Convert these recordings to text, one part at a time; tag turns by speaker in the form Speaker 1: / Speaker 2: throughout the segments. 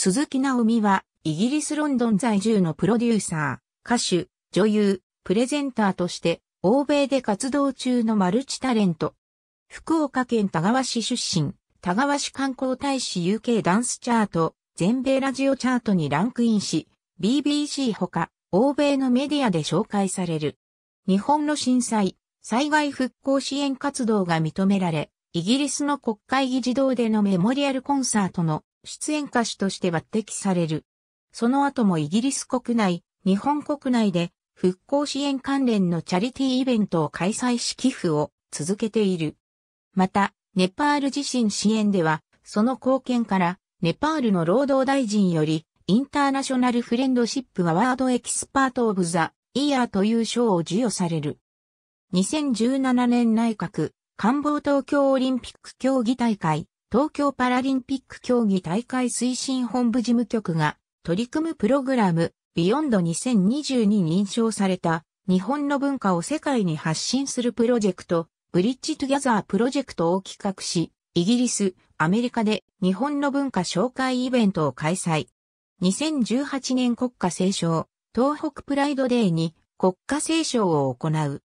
Speaker 1: 鈴木直美は、イギリスロンドン在住のプロデューサー、歌手、女優、プレゼンターとして、欧米で活動中のマルチタレント。福岡県田川市出身、田川市観光大使 UK ダンスチャート、全米ラジオチャートにランクインし、BBC ほか、欧米のメディアで紹介される。日本の震災、災害復興支援活動が認められ、イギリスの国会議事堂でのメモリアルコンサートの出演歌手として抜擢される。その後もイギリス国内、日本国内で復興支援関連のチャリティーイベントを開催し寄付を続けている。また、ネパール自身支援では、その貢献から、ネパールの労働大臣より、インターナショナルフレンドシップアワードエキスパートオブザ・イヤーという賞を授与される。2017年内閣官房東京オリンピック競技大会東京パラリンピック競技大会推進本部事務局が取り組むプログラムビヨンド2020に認証された日本の文化を世界に発信するプロジェクトブリッジトゥギャザープロジェクトを企画しイギリス、アメリカで日本の文化紹介イベントを開催。2018年国家斉唱東北プライドデーに国家斉唱を行う。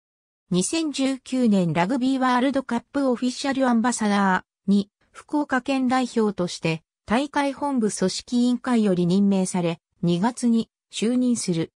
Speaker 1: 2019年ラグビーワールドカップオフィシャルアンバサダーに福岡県代表として、大会本部組織委員会より任命され、2月に就任する。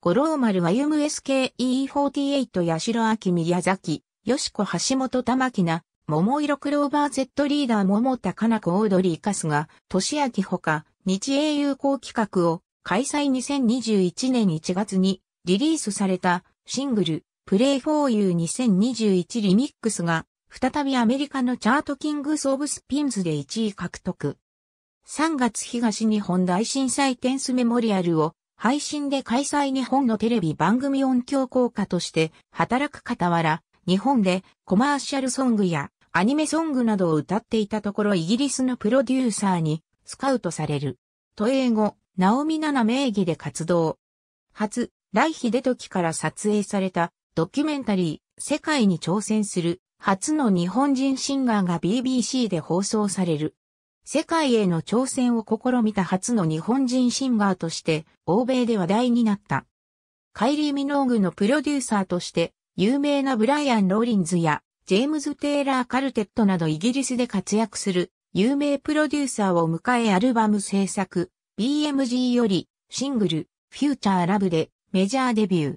Speaker 1: 五郎丸は UMSKE48 八代明宮崎、よしこ橋本玉木な、桃色クローバー Z リーダー桃田かな子オードリーカスが、年明ほか、日英友好企画を、開催2021年1月に、リリースされた、シングル、プレイフォーユー2021リミックスが、再びアメリカのチャートキングス・オブ・スピンズで1位獲得。3月東日本大震災テンスメモリアルを配信で開催日本のテレビ番組音響効果として働く傍ら、日本でコマーシャルソングやアニメソングなどを歌っていたところイギリスのプロデューサーにスカウトされる。と英語、ナオミナナ名義で活動。初、来日出時から撮影されたドキュメンタリー、世界に挑戦する初の日本人シンガーが BBC で放送される。世界への挑戦を試みた初の日本人シンガーとして、欧米で話題になった。カイリー・ミノーグのプロデューサーとして、有名なブライアン・ローリンズや、ジェームズ・テイラー・カルテットなどイギリスで活躍する、有名プロデューサーを迎えアルバム制作、BMG より、シングル、フューチャー・ラブで、メジャーデビュー。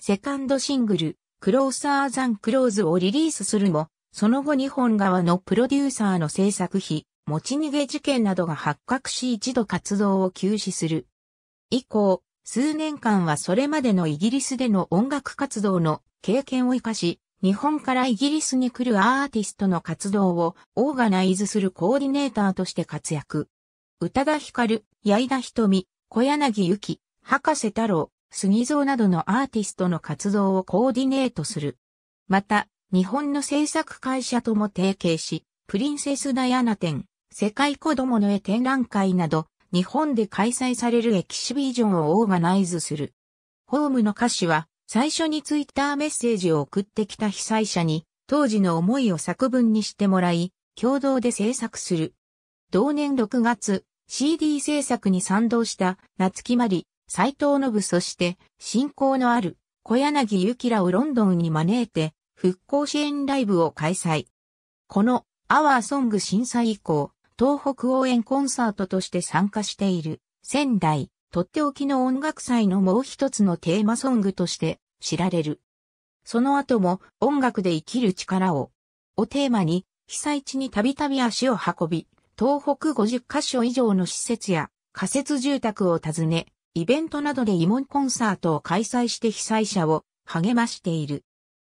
Speaker 1: セカンドシングル、クローサーザンクローズをリリースするも、その後日本側のプロデューサーの制作費、持ち逃げ事件などが発覚し一度活動を休止する。以降、数年間はそれまでのイギリスでの音楽活動の経験を活かし、日本からイギリスに来るアーティストの活動をオーガナイズするコーディネーターとして活躍。宇多田ル、矢井田瞳、小柳ゆき、博士太郎、杉蔵などのアーティストの活動をコーディネートする。また、日本の制作会社とも提携し、プリンセスダイアナ展、世界子供の絵展覧会など、日本で開催されるエキシビジョンをオーガナイズする。ホームの歌詞は、最初にツイッターメッセージを送ってきた被災者に、当時の思いを作文にしてもらい、共同で制作する。同年6月、CD 制作に賛同した、夏木まり、斎藤信そして信仰のある小柳ゆきらをロンドンに招いて復興支援ライブを開催。このアワーソング震災以降、東北応援コンサートとして参加している仙台、とっておきの音楽祭のもう一つのテーマソングとして知られる。その後も音楽で生きる力ををテーマに被災地にたびたび足を運び、東北50カ所以上の施設や仮設住宅を訪ね、イベントなどで慰問コンサートを開催して被災者を励ましている。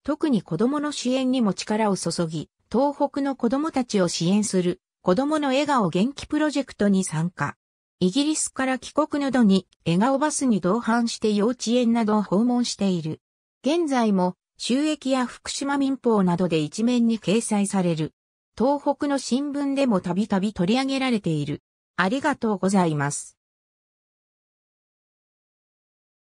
Speaker 1: 特に子供の支援にも力を注ぎ、東北の子供たちを支援する子供の笑顔元気プロジェクトに参加。イギリスから帰国などに笑顔バスに同伴して幼稚園などを訪問している。現在も収益や福島民報などで一面に掲載される。東北の新聞でもたびたび取り上げられている。ありがとうございます。